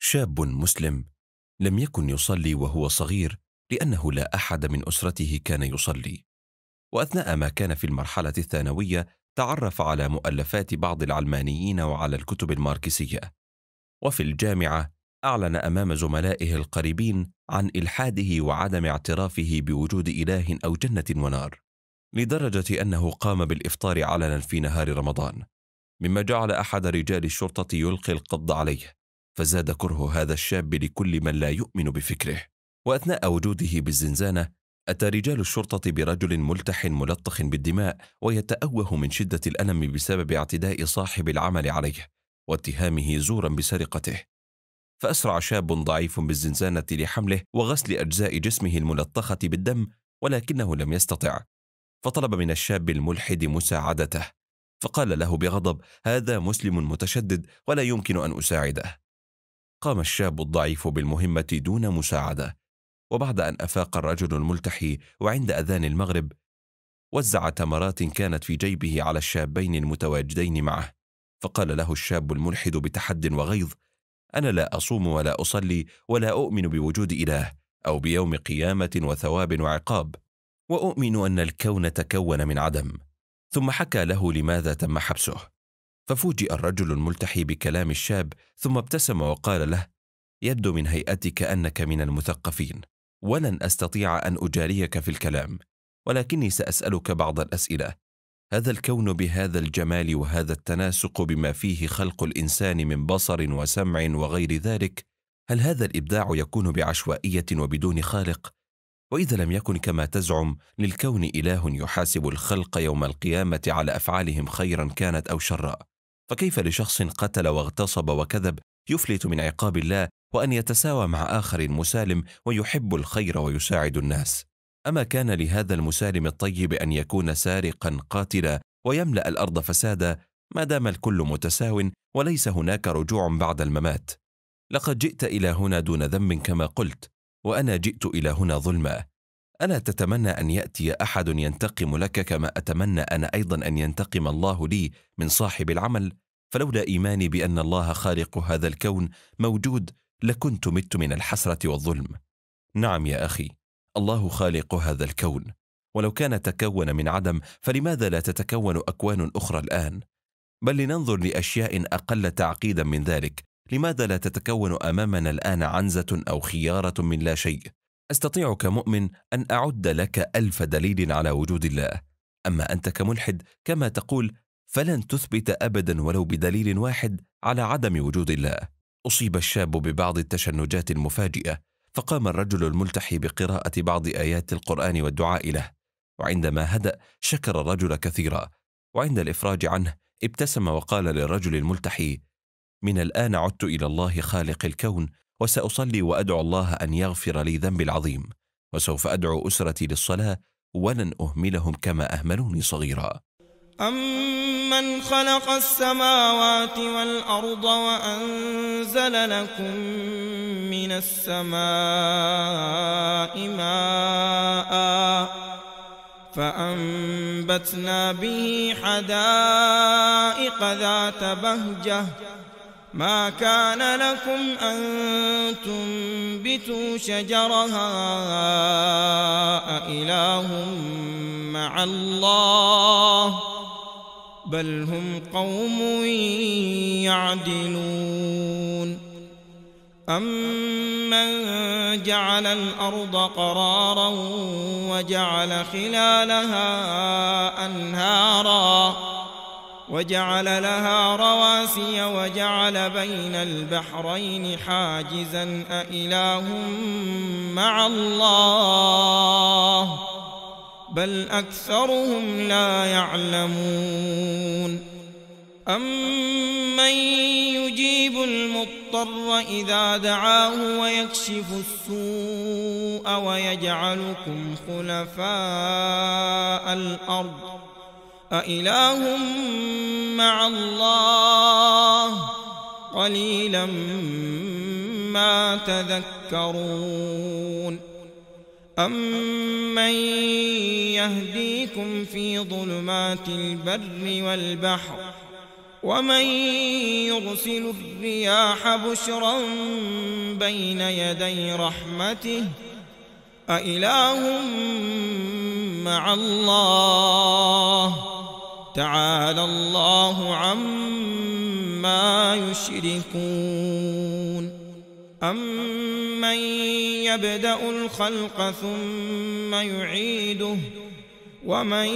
شاب مسلم لم يكن يصلي وهو صغير لأنه لا أحد من أسرته كان يصلي وأثناء ما كان في المرحلة الثانوية تعرف على مؤلفات بعض العلمانيين وعلى الكتب الماركسية وفي الجامعة أعلن أمام زملائه القريبين عن إلحاده وعدم اعترافه بوجود إله أو جنة ونار لدرجة أنه قام بالإفطار علنا في نهار رمضان مما جعل أحد رجال الشرطة يلقي القبض عليه فزاد كره هذا الشاب لكل من لا يؤمن بفكره وأثناء وجوده بالزنزانة أتى رجال الشرطة برجل ملتح ملطخ بالدماء ويتأوه من شدة الألم بسبب اعتداء صاحب العمل عليه واتهامه زورا بسرقته فأسرع شاب ضعيف بالزنزانة لحمله وغسل أجزاء جسمه الملطخة بالدم ولكنه لم يستطع فطلب من الشاب الملحد مساعدته فقال له بغضب هذا مسلم متشدد ولا يمكن أن أساعده قام الشاب الضعيف بالمهمة دون مساعدة وبعد أن أفاق الرجل الملتحي وعند أذان المغرب وزع تمرات كانت في جيبه على الشابين المتواجدين معه فقال له الشاب الملحد بتحد وغيظ أنا لا أصوم ولا أصلي ولا أؤمن بوجود إله أو بيوم قيامة وثواب وعقاب وأؤمن أن الكون تكون من عدم ثم حكى له لماذا تم حبسه ففوجئ الرجل الملتحي بكلام الشاب ثم ابتسم وقال له يبدو من هيئتك انك من المثقفين ولن استطيع ان اجاريك في الكلام ولكني ساسالك بعض الاسئله هذا الكون بهذا الجمال وهذا التناسق بما فيه خلق الانسان من بصر وسمع وغير ذلك هل هذا الابداع يكون بعشوائيه وبدون خالق واذا لم يكن كما تزعم للكون اله يحاسب الخلق يوم القيامه على افعالهم خيرا كانت او شرا فكيف لشخص قتل واغتصب وكذب يفلت من عقاب الله وان يتساوى مع اخر مسالم ويحب الخير ويساعد الناس اما كان لهذا المسالم الطيب ان يكون سارقا قاتلا ويملا الارض فسادا ما دام الكل متساو وليس هناك رجوع بعد الممات لقد جئت الى هنا دون ذنب كما قلت وانا جئت الى هنا ظلما ألا تتمنى أن يأتي أحد ينتقم لك كما أتمنى أنا أيضا أن ينتقم الله لي من صاحب العمل؟ فلولا إيماني بأن الله خالق هذا الكون موجود لكنت مت من الحسرة والظلم. نعم يا أخي، الله خالق هذا الكون، ولو كان تكون من عدم فلماذا لا تتكون أكوان أخرى الآن؟ بل لننظر لأشياء أقل تعقيدا من ذلك، لماذا لا تتكون أمامنا الآن عنزة أو خيارة من لا شيء؟ أستطيع كمؤمن أن أعد لك ألف دليل على وجود الله أما أنت كملحد كما تقول فلن تثبت أبدا ولو بدليل واحد على عدم وجود الله أصيب الشاب ببعض التشنجات المفاجئة فقام الرجل الملتحي بقراءة بعض آيات القرآن والدعاء له وعندما هدأ شكر الرجل كثيرا وعند الإفراج عنه ابتسم وقال للرجل الملتحي من الآن عدت إلى الله خالق الكون وسأصلي وأدعو الله أن يغفر لي ذنبي العظيم وسوف أدعو أسرتي للصلاة ولن أهملهم كما أهملوني صغيرا أمن خلق السماوات والأرض وأنزل لكم من السماء ماءً فأنبتنا به حدائق ذات بهجة ما كان لكم أن تنبتوا شجرها أإله مع الله بل هم قوم يعدلون أمن جعل الأرض قرارا وجعل خلالها أنهاراً وجعل لها رواسي وجعل بين البحرين حاجزا أإله مع الله بل أكثرهم لا يعلمون أمن يجيب المضطر إذا دعاه ويكشف السوء ويجعلكم خلفاء الأرض أإله مع الله قليلا ما تذكرون أمن يهديكم في ظلمات البر والبحر ومن يرسل الرياح بشرا بين يدي رحمته أإله مع الله تعالى الله عما يشركون أمن يبدأ الخلق ثم يعيده ومن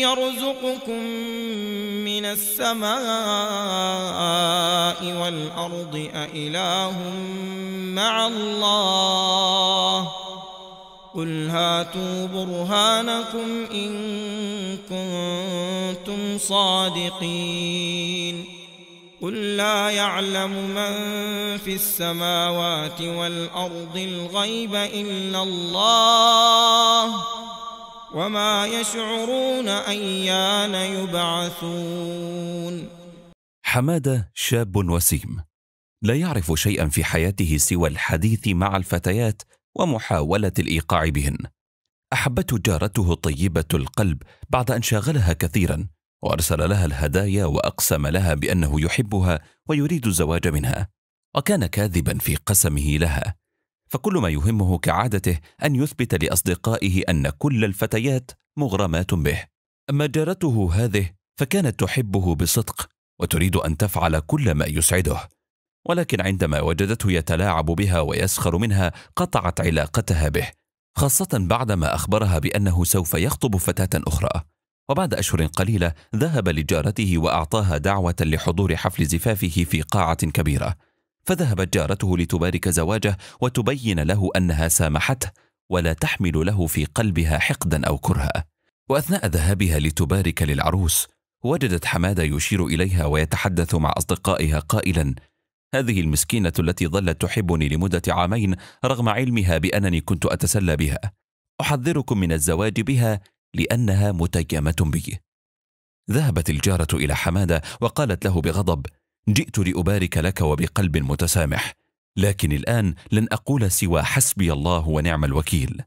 يرزقكم من السماء والأرض أإله مع الله قل هاتوا برهانكم إن صادقين قل لا يعلم من في السماوات والأرض الغيب إلا الله وما يشعرون أيان يبعثون حمادة شاب وسيم لا يعرف شيئا في حياته سوى الحديث مع الفتيات ومحاولة الإيقاع بهن أحبته جارته طيبة القلب بعد أن شاغلها كثيرا وأرسل لها الهدايا وأقسم لها بأنه يحبها ويريد الزواج منها وكان كاذبا في قسمه لها فكل ما يهمه كعادته أن يثبت لأصدقائه أن كل الفتيات مغرمات به أما جارته هذه فكانت تحبه بصدق وتريد أن تفعل كل ما يسعده ولكن عندما وجدته يتلاعب بها ويسخر منها قطعت علاقتها به خاصة بعدما أخبرها بأنه سوف يخطب فتاة أخرى وبعد أشهر قليلة ذهب لجارته وأعطاها دعوة لحضور حفل زفافه في قاعة كبيرة فذهبت جارته لتبارك زواجه وتبين له أنها سامحته ولا تحمل له في قلبها حقدا أو كرها وأثناء ذهابها لتبارك للعروس وجدت حمادة يشير إليها ويتحدث مع أصدقائها قائلا هذه المسكينة التي ظلت تحبني لمدة عامين رغم علمها بأنني كنت أتسلى بها أحذركم من الزواج بها لأنها متيمة به ذهبت الجارة إلى حمادة وقالت له بغضب جئت لأبارك لك وبقلب متسامح لكن الآن لن أقول سوى حسبي الله ونعم الوكيل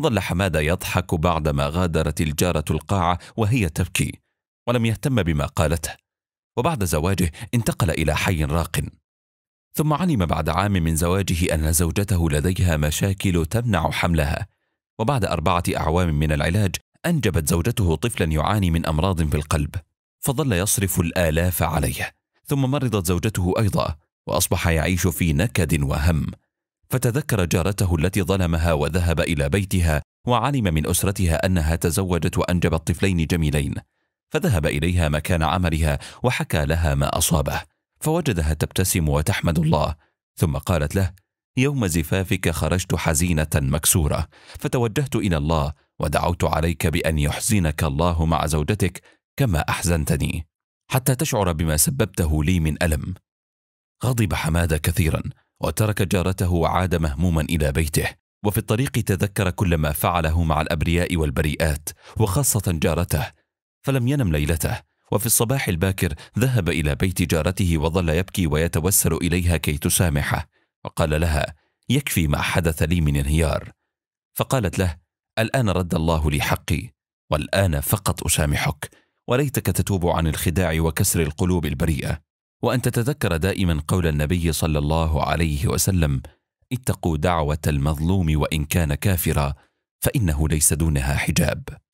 ظل حمادة يضحك بعدما غادرت الجارة القاعة وهي تبكي ولم يهتم بما قالته وبعد زواجه انتقل إلى حي راق ثم علم بعد عام من زواجه أن زوجته لديها مشاكل تمنع حملها وبعد أربعة أعوام من العلاج أنجبت زوجته طفلا يعاني من أمراض في القلب فظل يصرف الآلاف عليه ثم مرضت زوجته أيضا وأصبح يعيش في نكد وهم فتذكر جارته التي ظلمها وذهب إلى بيتها وعلم من أسرتها أنها تزوجت وأنجبت طفلين جميلين فذهب إليها مكان عملها وحكى لها ما أصابه فوجدها تبتسم وتحمد الله ثم قالت له يوم زفافك خرجت حزينه مكسوره فتوجهت الى الله ودعوت عليك بان يحزنك الله مع زوجتك كما احزنتني حتى تشعر بما سببته لي من الم غضب حماده كثيرا وترك جارته وعاد مهموما الى بيته وفي الطريق تذكر كل ما فعله مع الابرياء والبريئات وخاصه جارته فلم ينم ليلته وفي الصباح الباكر ذهب الى بيت جارته وظل يبكي ويتوسل اليها كي تسامحه وقال لها يكفي ما حدث لي من انهيار فقالت له الان رد الله لي حقي والان فقط اسامحك وليتك تتوب عن الخداع وكسر القلوب البريئه وان تتذكر دائما قول النبي صلى الله عليه وسلم اتقوا دعوه المظلوم وان كان كافرا فانه ليس دونها حجاب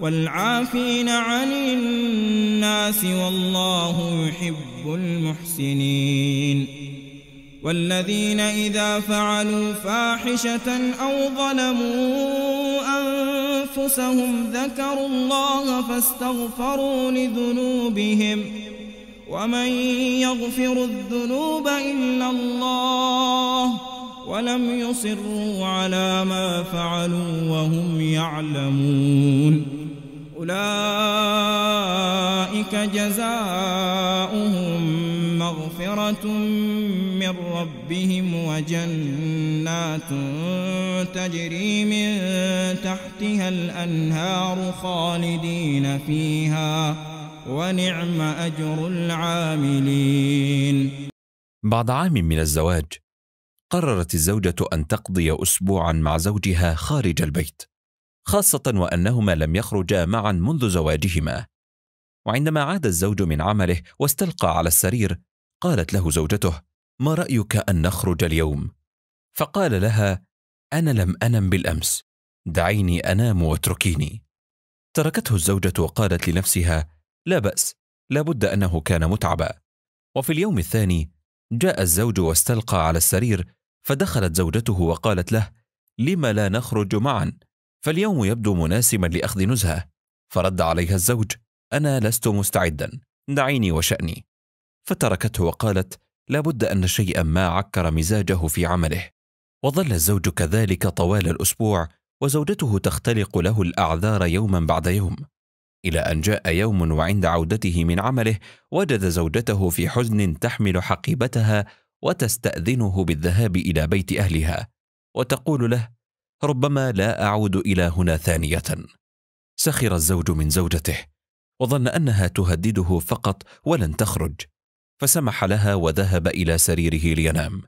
والعافين عن الناس والله يحب المحسنين والذين إذا فعلوا فاحشة أو ظلموا أنفسهم ذكروا الله فاستغفروا لذنوبهم ومن يغفر الذنوب إلا الله ولم يصروا على ما فعلوا وهم يعلمون أولئك جزاؤهم مغفرة من ربهم وجنات تجري من تحتها الأنهار خالدين فيها ونعم أجر العاملين بعد عام من الزواج قررت الزوجة أن تقضي أسبوعا مع زوجها خارج البيت خاصة وأنهما لم يخرجا معا منذ زواجهما. وعندما عاد الزوج من عمله واستلقى على السرير، قالت له زوجته: ما رأيك أن نخرج اليوم؟ فقال لها: أنا لم أنم بالأمس، دعيني أنام واتركيني. تركته الزوجة وقالت لنفسها: لا بأس، لابد أنه كان متعبا. وفي اليوم الثاني جاء الزوج واستلقى على السرير، فدخلت زوجته وقالت له: لم لا نخرج معا؟ فاليوم يبدو مناسبا لأخذ نزهة فرد عليها الزوج أنا لست مستعدا دعيني وشأني فتركته وقالت لابد أن شيئا ما عكر مزاجه في عمله وظل الزوج كذلك طوال الأسبوع وزوجته تختلق له الأعذار يوما بعد يوم إلى أن جاء يوم وعند عودته من عمله وجد زوجته في حزن تحمل حقيبتها وتستأذنه بالذهاب إلى بيت أهلها وتقول له ربما لا اعود الى هنا ثانيه سخر الزوج من زوجته وظن انها تهدده فقط ولن تخرج فسمح لها وذهب الى سريره لينام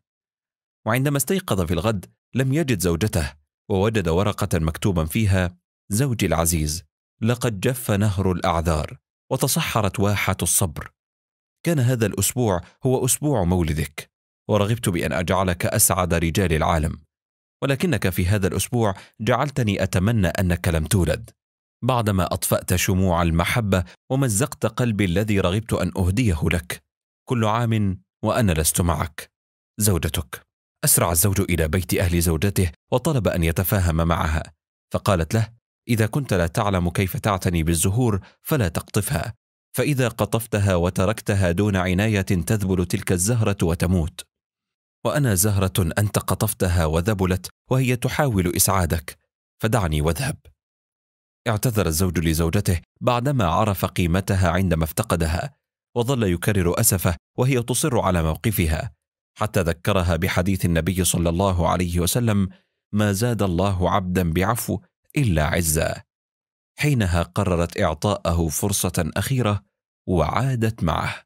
وعندما استيقظ في الغد لم يجد زوجته ووجد ورقه مكتوبا فيها زوجي العزيز لقد جف نهر الاعذار وتصحرت واحه الصبر كان هذا الاسبوع هو اسبوع مولدك ورغبت بان اجعلك اسعد رجال العالم ولكنك في هذا الأسبوع جعلتني أتمنى أنك لم تولد بعدما أطفأت شموع المحبة ومزقت قلبي الذي رغبت أن أهديه لك كل عام وأنا لست معك زوجتك أسرع الزوج إلى بيت أهل زوجته وطلب أن يتفاهم معها فقالت له إذا كنت لا تعلم كيف تعتني بالزهور فلا تقطفها فإذا قطفتها وتركتها دون عناية تذبل تلك الزهرة وتموت وانا زهره انت قطفتها وذبلت وهي تحاول اسعادك فدعني واذهب اعتذر الزوج لزوجته بعدما عرف قيمتها عندما افتقدها وظل يكرر اسفه وهي تصر على موقفها حتى ذكرها بحديث النبي صلى الله عليه وسلم ما زاد الله عبدا بعفو الا عزا حينها قررت اعطاءه فرصه اخيره وعادت معه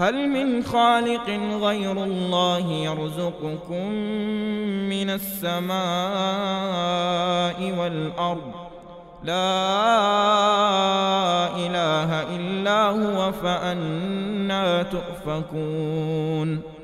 هل من خالق غير الله يرزقكم من السماء والأرض لا إله إلا هو فأنا تؤفكون